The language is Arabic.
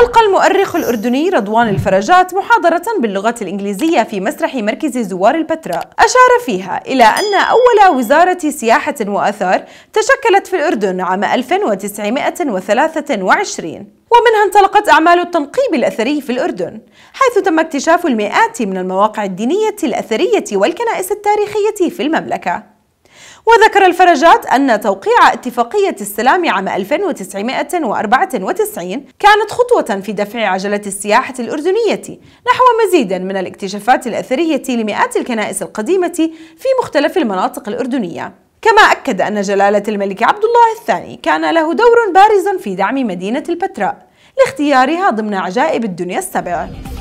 ألقى المؤرخ الأردني رضوان الفرجات محاضرة باللغة الإنجليزية في مسرح مركز زوار البتراء أشار فيها إلى أن أول وزارة سياحة وأثار تشكلت في الأردن عام 1923 ومنها انطلقت أعمال التنقيب الأثري في الأردن حيث تم اكتشاف المئات من المواقع الدينية الأثرية والكنائس التاريخية في المملكة وذكر الفرجات أن توقيع اتفاقية السلام عام 1994 كانت خطوة في دفع عجلة السياحة الأردنية نحو مزيد من الاكتشافات الأثرية لمئات الكنائس القديمة في مختلف المناطق الأردنية كما أكد أن جلالة الملك عبد الله الثاني كان له دور بارز في دعم مدينة البتراء لاختيارها ضمن عجائب الدنيا السبعة